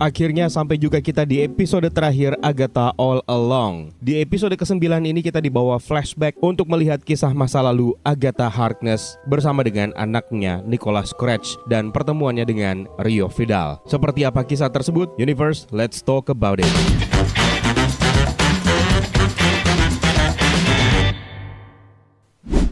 Akhirnya sampai juga kita di episode terakhir Agatha All Along. Di episode ke-9 ini kita dibawa flashback untuk melihat kisah masa lalu Agatha Harkness bersama dengan anaknya Nicholas Scratch dan pertemuannya dengan Rio Vidal. Seperti apa kisah tersebut? Universe, let's talk about it.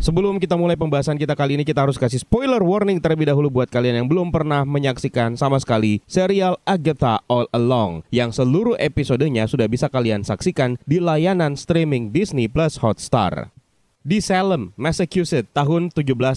Sebelum kita mulai pembahasan kita kali ini kita harus kasih spoiler warning terlebih dahulu buat kalian yang belum pernah menyaksikan sama sekali serial Agatha All Along yang seluruh episodenya sudah bisa kalian saksikan di layanan streaming Disney Plus Hotstar. Di Salem, Massachusetts, tahun 1750,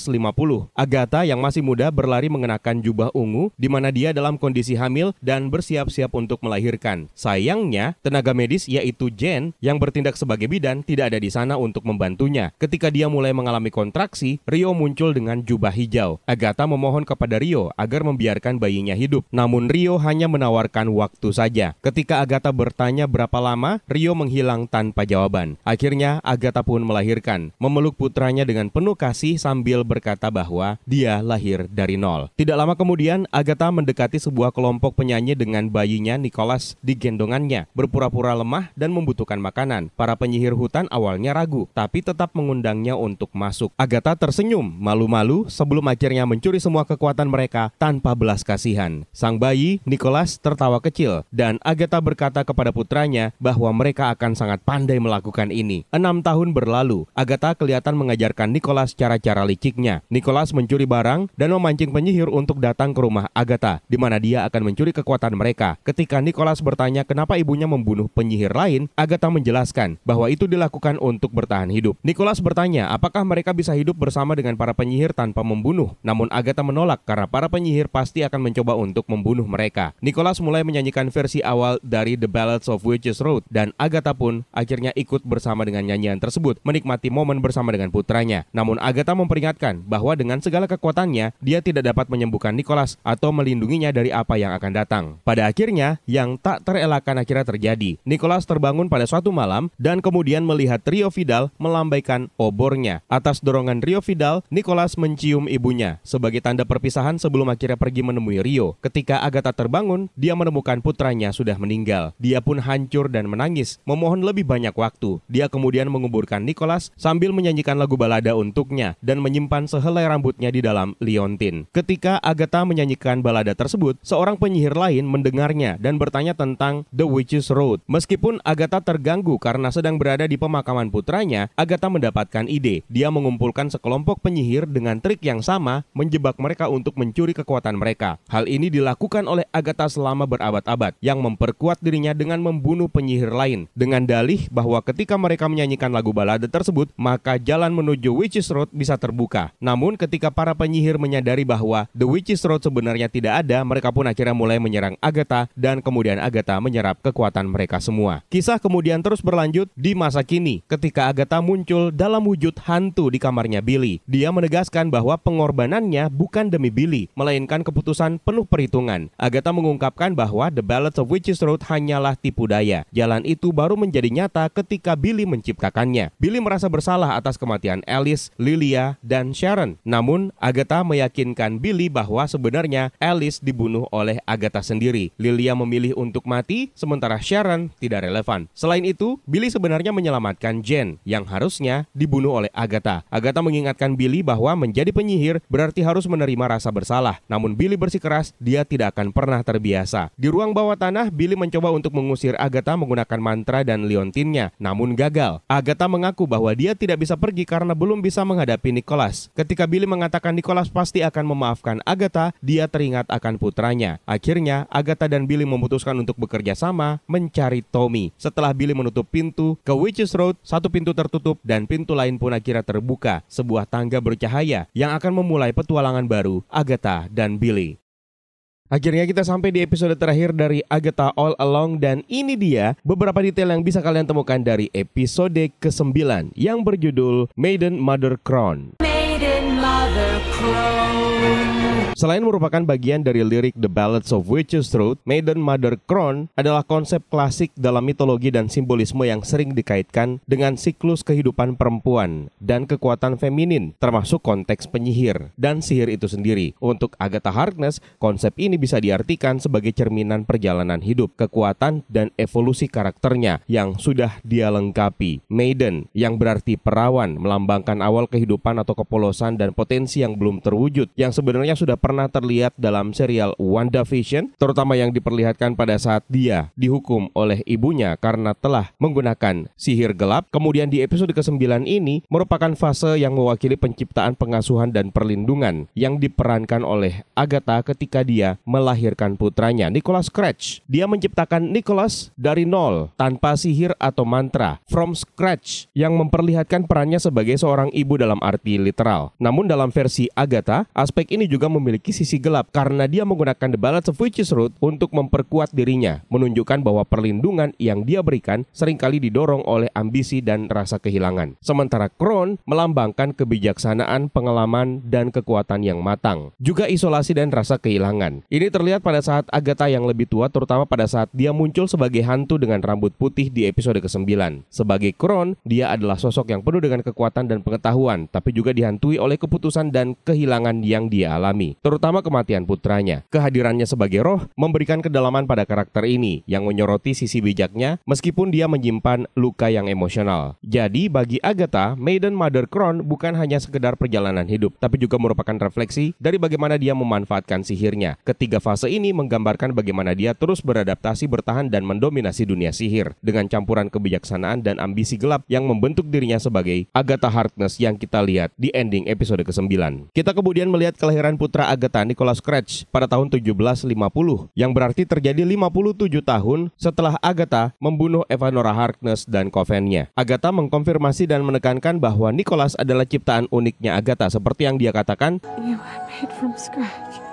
Agatha yang masih muda berlari mengenakan jubah ungu di mana dia dalam kondisi hamil dan bersiap-siap untuk melahirkan. Sayangnya, tenaga medis yaitu Jen yang bertindak sebagai bidan tidak ada di sana untuk membantunya. Ketika dia mulai mengalami kontraksi, Rio muncul dengan jubah hijau. Agatha memohon kepada Rio agar membiarkan bayinya hidup. Namun Rio hanya menawarkan waktu saja. Ketika Agatha bertanya berapa lama, Rio menghilang tanpa jawaban. Akhirnya Agatha pun melahirkan memeluk putranya dengan penuh kasih sambil berkata bahwa dia lahir dari nol. Tidak lama kemudian, Agatha mendekati sebuah kelompok penyanyi dengan bayinya Nicholas di gendongannya, berpura-pura lemah dan membutuhkan makanan. Para penyihir hutan awalnya ragu, tapi tetap mengundangnya untuk masuk. Agatha tersenyum, malu-malu sebelum akhirnya mencuri semua kekuatan mereka tanpa belas kasihan. Sang bayi, Nicholas, tertawa kecil dan Agatha berkata kepada putranya bahwa mereka akan sangat pandai melakukan ini. Enam tahun berlalu, Agatha kelihatan mengajarkan Nicholas cara-cara liciknya. Nicholas mencuri barang dan memancing penyihir untuk datang ke rumah Agatha, di mana dia akan mencuri kekuatan mereka. Ketika Nicholas bertanya kenapa ibunya membunuh penyihir lain, Agatha menjelaskan bahwa itu dilakukan untuk bertahan hidup. Nicholas bertanya apakah mereka bisa hidup bersama dengan para penyihir tanpa membunuh. Namun Agatha menolak karena para penyihir pasti akan mencoba untuk membunuh mereka. Nicholas mulai menyanyikan versi awal dari The Ballads of Witches Road dan Agatha pun akhirnya ikut bersama dengan nyanyian tersebut, menikmati momen bersama dengan putranya. Namun Agatha memperingatkan bahwa dengan segala kekuatannya, dia tidak dapat menyembuhkan Nicholas atau melindunginya dari apa yang akan datang. Pada akhirnya, yang tak terelakkan akhirnya terjadi. Nicholas terbangun pada suatu malam dan kemudian melihat Rio Vidal melambaikan obornya. Atas dorongan Rio Vidal, Nicholas mencium ibunya sebagai tanda perpisahan sebelum akhirnya pergi menemui Rio. Ketika Agatha terbangun, dia menemukan putranya sudah meninggal. Dia pun hancur dan menangis, memohon lebih banyak waktu. Dia kemudian menguburkan Nicholas sambil sambil menyanyikan lagu balada untuknya dan menyimpan sehelai rambutnya di dalam liontin. Ketika Agatha menyanyikan balada tersebut, seorang penyihir lain mendengarnya dan bertanya tentang The Witch's Road. Meskipun Agatha terganggu karena sedang berada di pemakaman putranya, Agatha mendapatkan ide. Dia mengumpulkan sekelompok penyihir dengan trik yang sama menjebak mereka untuk mencuri kekuatan mereka. Hal ini dilakukan oleh Agatha selama berabad-abad yang memperkuat dirinya dengan membunuh penyihir lain dengan dalih bahwa ketika mereka menyanyikan lagu balada tersebut, maka jalan menuju Witches Road bisa terbuka. Namun ketika para penyihir menyadari bahwa The Witches Road sebenarnya tidak ada, mereka pun akhirnya mulai menyerang Agatha dan kemudian Agatha menyerap kekuatan mereka semua. Kisah kemudian terus berlanjut di masa kini ketika Agatha muncul dalam wujud hantu di kamarnya Billy. Dia menegaskan bahwa pengorbanannya bukan demi Billy, melainkan keputusan penuh perhitungan. Agatha mengungkapkan bahwa The Ballad of Witches Road hanyalah tipu daya. Jalan itu baru menjadi nyata ketika Billy menciptakannya. Billy merasa bersalah bersalah atas kematian Alice, Lilia, dan Sharon. Namun, Agatha meyakinkan Billy bahwa sebenarnya Alice dibunuh oleh Agatha sendiri. Lilia memilih untuk mati, sementara Sharon tidak relevan. Selain itu, Billy sebenarnya menyelamatkan Jen yang harusnya dibunuh oleh Agatha. Agatha mengingatkan Billy bahwa menjadi penyihir berarti harus menerima rasa bersalah. Namun Billy bersikeras dia tidak akan pernah terbiasa. Di ruang bawah tanah, Billy mencoba untuk mengusir Agatha menggunakan mantra dan liontinnya, namun gagal. Agatha mengaku bahwa dia tidak tidak bisa pergi karena belum bisa menghadapi Nicholas. Ketika Billy mengatakan Nicholas pasti akan memaafkan Agatha, dia teringat akan putranya. Akhirnya, Agatha dan Billy memutuskan untuk bekerja sama mencari Tommy. Setelah Billy menutup pintu ke Witches Road, satu pintu tertutup dan pintu lain pun akhirnya terbuka. Sebuah tangga bercahaya yang akan memulai petualangan baru Agatha dan Billy. Akhirnya kita sampai di episode terakhir dari Agatha All Along dan ini dia beberapa detail yang bisa kalian temukan dari episode ke-9 yang berjudul Maiden Mother Crown. Maiden Mother Crown. Selain merupakan bagian dari lirik The Ballads of Witches' Road, Maiden Mother Crown adalah konsep klasik dalam mitologi dan simbolisme yang sering dikaitkan dengan siklus kehidupan perempuan dan kekuatan feminin, termasuk konteks penyihir dan sihir itu sendiri. Untuk Agatha Harkness, konsep ini bisa diartikan sebagai cerminan perjalanan hidup, kekuatan, dan evolusi karakternya yang sudah dia lengkapi. Maiden, yang berarti perawan, melambangkan awal kehidupan atau kepolosan dan potensi yang belum terwujud, yang yang sebenarnya sudah pernah terlihat dalam serial WandaVision, terutama yang diperlihatkan pada saat dia dihukum oleh ibunya karena telah menggunakan sihir gelap. Kemudian di episode ke-9 ini merupakan fase yang mewakili penciptaan pengasuhan dan perlindungan yang diperankan oleh Agatha ketika dia melahirkan putranya, Nicholas Scratch. Dia menciptakan Nicholas dari nol, tanpa sihir atau mantra, from scratch, yang memperlihatkan perannya sebagai seorang ibu dalam arti literal. Namun dalam versi Agatha, aspek aspek ini juga memiliki sisi gelap karena dia menggunakan The Ballads of Witches Root untuk memperkuat dirinya, menunjukkan bahwa perlindungan yang dia berikan seringkali didorong oleh ambisi dan rasa kehilangan. Sementara Kron melambangkan kebijaksanaan, pengalaman, dan kekuatan yang matang. Juga isolasi dan rasa kehilangan. Ini terlihat pada saat Agatha yang lebih tua terutama pada saat dia muncul sebagai hantu dengan rambut putih di episode ke-9. Sebagai Kron, dia adalah sosok yang penuh dengan kekuatan dan pengetahuan, tapi juga dihantui oleh keputusan dan kehilangan yang dia alami, terutama kematian putranya. Kehadirannya sebagai roh memberikan kedalaman pada karakter ini yang menyoroti sisi bijaknya meskipun dia menyimpan luka yang emosional. Jadi bagi Agatha, Maiden Mother Crown bukan hanya sekedar perjalanan hidup, tapi juga merupakan refleksi dari bagaimana dia memanfaatkan sihirnya. Ketiga fase ini menggambarkan bagaimana dia terus beradaptasi, bertahan, dan mendominasi dunia sihir dengan campuran kebijaksanaan dan ambisi gelap yang membentuk dirinya sebagai Agatha Harkness yang kita lihat di ending episode ke-9. Kita kemudian melihat kelahiran putra Agatha Nicholas Scratch pada tahun 1750, yang berarti terjadi 57 tahun setelah Agatha membunuh Evanora Harkness dan Covennya. Agatha mengkonfirmasi dan menekankan bahwa Nicholas adalah ciptaan uniknya Agatha seperti yang dia katakan, You are made from scratch.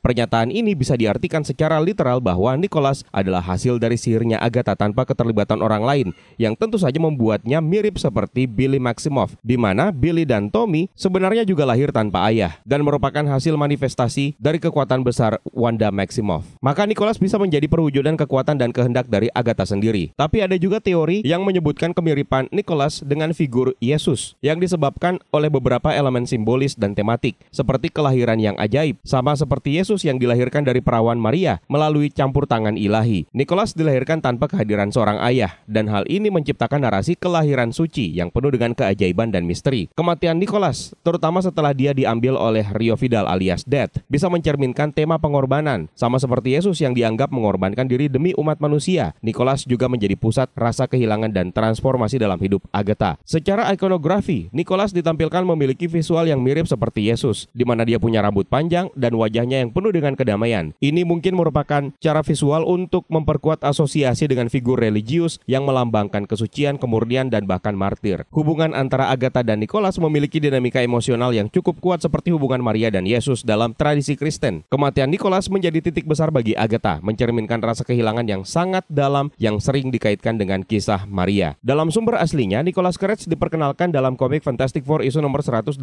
Pernyataan ini bisa diartikan secara literal bahwa Nicholas adalah hasil dari sihirnya Agatha tanpa keterlibatan orang lain, yang tentu saja membuatnya mirip seperti Billy Maximoff, di mana Billy dan Tommy sebenarnya juga lahir tanpa ayah dan merupakan hasil manifestasi dari kekuatan besar Wanda Maximoff. Maka Nicholas bisa menjadi perwujudan kekuatan dan kehendak dari Agatha sendiri. Tapi ada juga teori yang menyebutkan kemiripan Nicholas dengan figur Yesus yang disebabkan oleh beberapa elemen simbolis dan tematik, seperti kelahiran yang ajaib, sama seperti Yesus Yesus yang dilahirkan dari perawan Maria melalui campur tangan ilahi. Nikolas dilahirkan tanpa kehadiran seorang ayah, dan hal ini menciptakan narasi kelahiran suci yang penuh dengan keajaiban dan misteri. Kematian Nikolas, terutama setelah dia diambil oleh Rio Vidal alias Death, bisa mencerminkan tema pengorbanan. Sama seperti Yesus yang dianggap mengorbankan diri demi umat manusia, Nikolas juga menjadi pusat rasa kehilangan dan transformasi dalam hidup Agatha. Secara ikonografi, Nikolas ditampilkan memiliki visual yang mirip seperti Yesus, di mana dia punya rambut panjang dan wajahnya yang penuh dengan kedamaian. Ini mungkin merupakan cara visual untuk memperkuat asosiasi dengan figur religius yang melambangkan kesucian, kemurnian, dan bahkan martir. Hubungan antara Agatha dan Nicholas memiliki dinamika emosional yang cukup kuat seperti hubungan Maria dan Yesus dalam tradisi Kristen. Kematian Nicholas menjadi titik besar bagi Agatha, mencerminkan rasa kehilangan yang sangat dalam yang sering dikaitkan dengan kisah Maria. Dalam sumber aslinya, Nicholas Kretz diperkenalkan dalam komik Fantastic Four isu nomor 185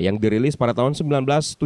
yang dirilis pada tahun 1977.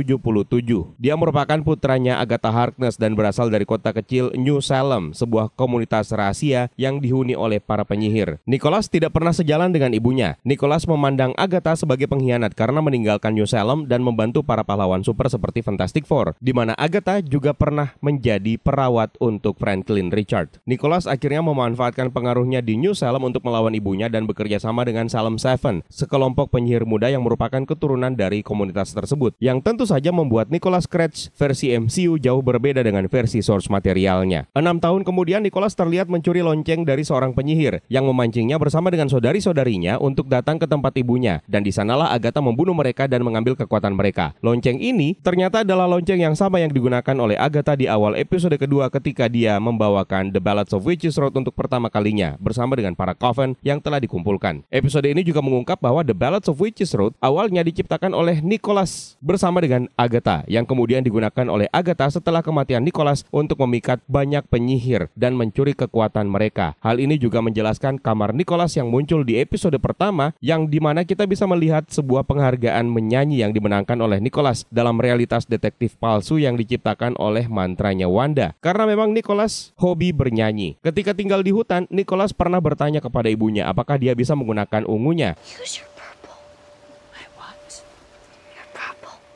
Dia merupakan merupakan putranya Agatha Harkness dan berasal dari kota kecil New Salem, sebuah komunitas rahasia yang dihuni oleh para penyihir. Nicholas tidak pernah sejalan dengan ibunya. Nicholas memandang Agatha sebagai pengkhianat karena meninggalkan New Salem dan membantu para pahlawan super seperti Fantastic Four, di mana Agatha juga pernah menjadi perawat untuk Franklin Richard. Nicholas akhirnya memanfaatkan pengaruhnya di New Salem untuk melawan ibunya dan bekerja sama dengan Salem Seven, sekelompok penyihir muda yang merupakan keturunan dari komunitas tersebut, yang tentu saja membuat Nicholas Scratch versi MCU jauh berbeda dengan versi source materialnya. Enam tahun kemudian, Nicholas terlihat mencuri lonceng dari seorang penyihir yang memancingnya bersama dengan saudari-saudarinya untuk datang ke tempat ibunya. Dan di sanalah Agatha membunuh mereka dan mengambil kekuatan mereka. Lonceng ini ternyata adalah lonceng yang sama yang digunakan oleh Agatha di awal episode kedua ketika dia membawakan The Ballad of Witches Road untuk pertama kalinya bersama dengan para Coven yang telah dikumpulkan. Episode ini juga mengungkap bahwa The Ballad of Witches Road awalnya diciptakan oleh Nicholas bersama dengan Agatha yang kemudian digunakan digunakan oleh Agatha setelah kematian Nicholas untuk memikat banyak penyihir dan mencuri kekuatan mereka. Hal ini juga menjelaskan kamar Nicholas yang muncul di episode pertama yang dimana kita bisa melihat sebuah penghargaan menyanyi yang dimenangkan oleh Nicholas dalam realitas detektif palsu yang diciptakan oleh mantranya Wanda. Karena memang Nicholas hobi bernyanyi. Ketika tinggal di hutan, Nicholas pernah bertanya kepada ibunya apakah dia bisa menggunakan ungunya. Use your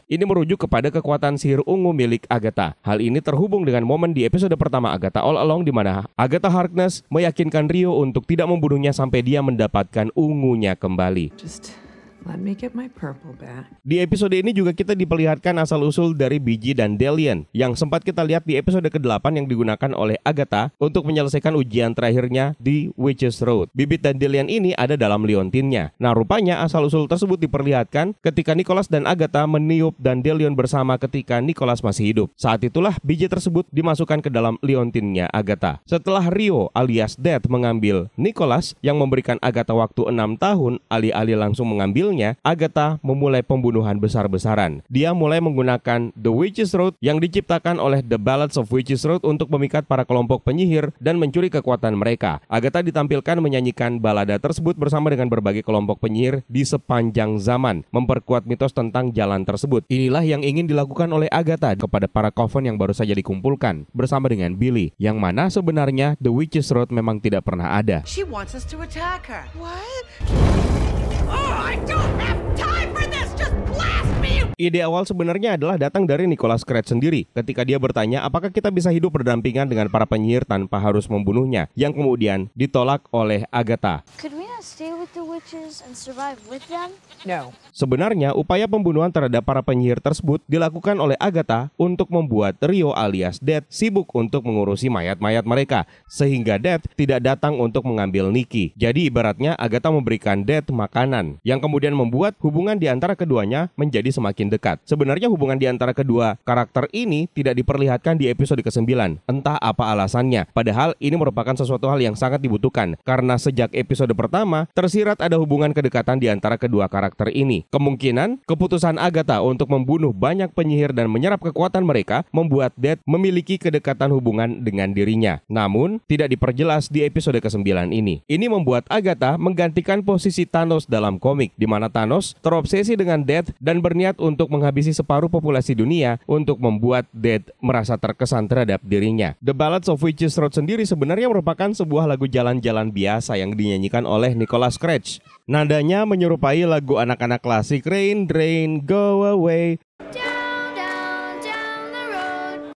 Ini merujuk kepada kekuatan sihir ungu milik Agatha. Hal ini terhubung dengan momen di episode pertama Agatha All Along di mana Agatha Harkness meyakinkan Rio untuk tidak membunuhnya sampai dia mendapatkan ungunya kembali. Just... Let me get my purple back. Di episode ini juga kita diperlihatkan asal-usul dari Biji dan Delian yang sempat kita lihat di episode ke-8 yang digunakan oleh Agatha untuk menyelesaikan ujian terakhirnya di Witches Road. Bibit dan Delian ini ada dalam liontinnya. Nah, rupanya asal-usul tersebut diperlihatkan ketika Nicholas dan Agatha meniup dan Delian bersama ketika Nicholas masih hidup. Saat itulah biji tersebut dimasukkan ke dalam liontinnya Agatha. Setelah Rio alias Death mengambil Nicholas yang memberikan Agatha waktu 6 tahun, alih-alih langsung mengambil hasilnya, Agatha memulai pembunuhan besar-besaran. Dia mulai menggunakan The Witches Road yang diciptakan oleh The Ballads of Witches Road untuk memikat para kelompok penyihir dan mencuri kekuatan mereka. Agatha ditampilkan menyanyikan balada tersebut bersama dengan berbagai kelompok penyihir di sepanjang zaman, memperkuat mitos tentang jalan tersebut. Inilah yang ingin dilakukan oleh Agatha kepada para coven yang baru saja dikumpulkan bersama dengan Billy, yang mana sebenarnya The Witches Road memang tidak pernah ada. She wants us to attack her. What? Ide awal sebenarnya adalah datang dari Nicholas Kret sendiri ketika dia bertanya apakah kita bisa hidup berdampingan dengan para penyihir tanpa harus membunuhnya yang kemudian ditolak oleh Agatha. Sebenarnya upaya pembunuhan terhadap para penyihir tersebut dilakukan oleh Agatha untuk membuat Rio alias Dead sibuk untuk mengurusi mayat-mayat mereka sehingga Dead tidak datang untuk mengambil Nikki. Jadi ibaratnya Agatha memberikan Dead makanan yang kemudian membuat hubungan di antara keduanya menjadi semakin semakin dekat. Sebenarnya hubungan di antara kedua karakter ini tidak diperlihatkan di episode ke-9, entah apa alasannya. Padahal ini merupakan sesuatu hal yang sangat dibutuhkan karena sejak episode pertama tersirat ada hubungan kedekatan di antara kedua karakter ini. Kemungkinan keputusan Agatha untuk membunuh banyak penyihir dan menyerap kekuatan mereka membuat Dead memiliki kedekatan hubungan dengan dirinya. Namun, tidak diperjelas di episode ke-9 ini. Ini membuat Agatha menggantikan posisi Thanos dalam komik di mana Thanos terobsesi dengan Death dan berniat untuk untuk menghabisi separuh populasi dunia untuk membuat Dead merasa terkesan terhadap dirinya. The Ballads of Witches Road sendiri sebenarnya merupakan sebuah lagu jalan-jalan biasa yang dinyanyikan oleh Nicholas Scratch. Nadanya menyerupai lagu anak-anak klasik Rain, Rain, Go Away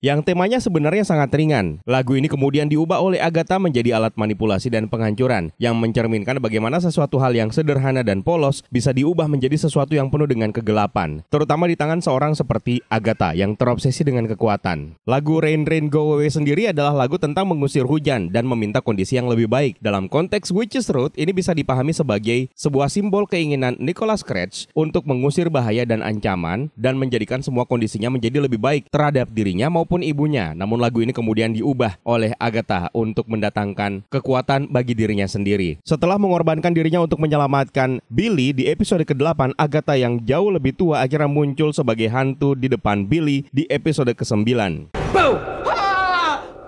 yang temanya sebenarnya sangat ringan. Lagu ini kemudian diubah oleh Agatha menjadi alat manipulasi dan penghancuran yang mencerminkan bagaimana sesuatu hal yang sederhana dan polos bisa diubah menjadi sesuatu yang penuh dengan kegelapan, terutama di tangan seorang seperti Agatha yang terobsesi dengan kekuatan. Lagu Rain Rain Go Away sendiri adalah lagu tentang mengusir hujan dan meminta kondisi yang lebih baik. Dalam konteks Witch's Road ini bisa dipahami sebagai sebuah simbol keinginan Nicholas Cratch untuk mengusir bahaya dan ancaman dan menjadikan semua kondisinya menjadi lebih baik terhadap dirinya maupun maupun ibunya. Namun lagu ini kemudian diubah oleh Agatha untuk mendatangkan kekuatan bagi dirinya sendiri. Setelah mengorbankan dirinya untuk menyelamatkan Billy di episode ke-8, Agatha yang jauh lebih tua akhirnya muncul sebagai hantu di depan Billy di episode ke-9.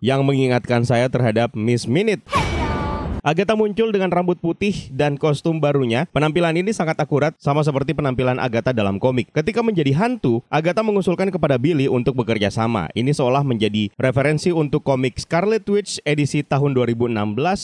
Yang mengingatkan saya terhadap Miss Minute. Hey! Agatha muncul dengan rambut putih dan kostum barunya. Penampilan ini sangat akurat sama seperti penampilan Agatha dalam komik. Ketika menjadi hantu, Agatha mengusulkan kepada Billy untuk bekerja sama. Ini seolah menjadi referensi untuk komik Scarlet Witch edisi tahun 2016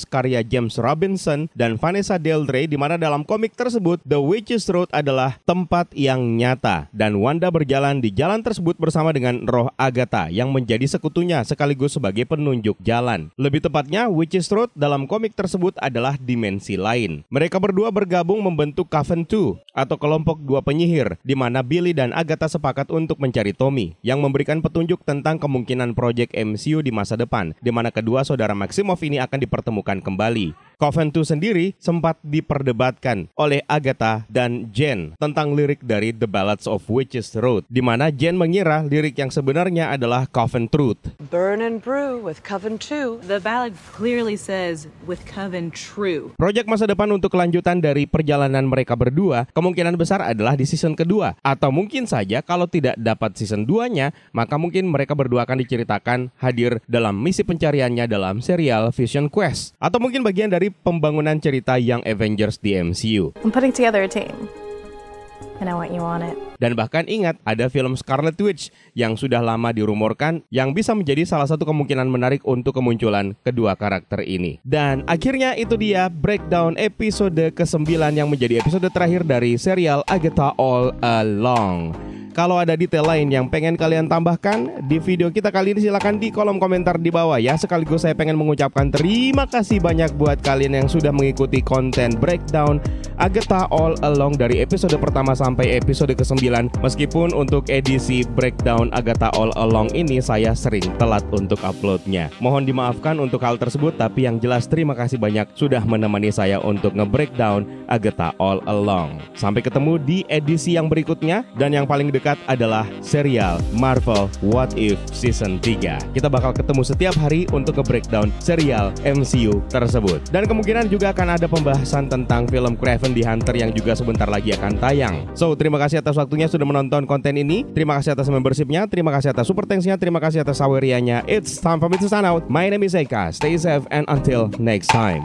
karya James Robinson dan Vanessa Del Rey di mana dalam komik tersebut The Witch's Road adalah tempat yang nyata dan Wanda berjalan di jalan tersebut bersama dengan roh Agatha yang menjadi sekutunya sekaligus sebagai penunjuk jalan. Lebih tepatnya, Witch's Road dalam komik tersebut tersebut adalah dimensi lain. Mereka berdua bergabung membentuk Coven 2 atau kelompok dua penyihir di mana Billy dan Agatha sepakat untuk mencari Tommy yang memberikan petunjuk tentang kemungkinan proyek MCU di masa depan di mana kedua saudara Maximoff ini akan dipertemukan kembali. Coventus sendiri sempat diperdebatkan oleh Agatha dan Jen tentang lirik dari The Ballads of Witches Road, di mana Jen mengira lirik yang sebenarnya adalah Coven Truth. Burn and brew with Coven True. The ballad clearly says with Coven True. Project masa depan untuk kelanjutan dari perjalanan mereka berdua kemungkinan besar adalah di season kedua atau mungkin saja kalau tidak dapat season duanya, maka mungkin mereka berdua akan diceritakan hadir dalam misi pencariannya dalam serial Vision Quest atau mungkin bagian dari pembangunan cerita Young Avengers di MCU. I'm putting together a team and I want you on it. Dan bahkan ingat, ada film Scarlet Witch yang sudah lama dirumorkan yang bisa menjadi salah satu kemungkinan menarik untuk kemunculan kedua karakter ini. Dan akhirnya itu dia breakdown episode ke-9 yang menjadi episode terakhir dari serial Agatha All Along. Kalau ada detail lain yang pengen kalian tambahkan di video kita kali ini silahkan di kolom komentar di bawah ya Sekaligus saya pengen mengucapkan terima kasih banyak buat kalian yang sudah mengikuti konten breakdown Agatha All Along dari episode pertama sampai sampai episode ke-9 meskipun untuk edisi breakdown Agatha All Along ini saya sering telat untuk uploadnya. Mohon dimaafkan untuk hal tersebut tapi yang jelas terima kasih banyak sudah menemani saya untuk nge-breakdown Agatha All Along. Sampai ketemu di edisi yang berikutnya dan yang paling dekat adalah serial Marvel What If Season 3. Kita bakal ketemu setiap hari untuk nge-breakdown serial MCU tersebut. Dan kemungkinan juga akan ada pembahasan tentang film Craven the Hunter yang juga sebentar lagi akan tayang. So, terima kasih atas waktunya sudah menonton konten ini. Terima kasih atas membershipnya, terima kasih atas super thanksnya, terima kasih atas sawerianya. It's time for me to sign out. My name is Eka. Stay safe and until next time.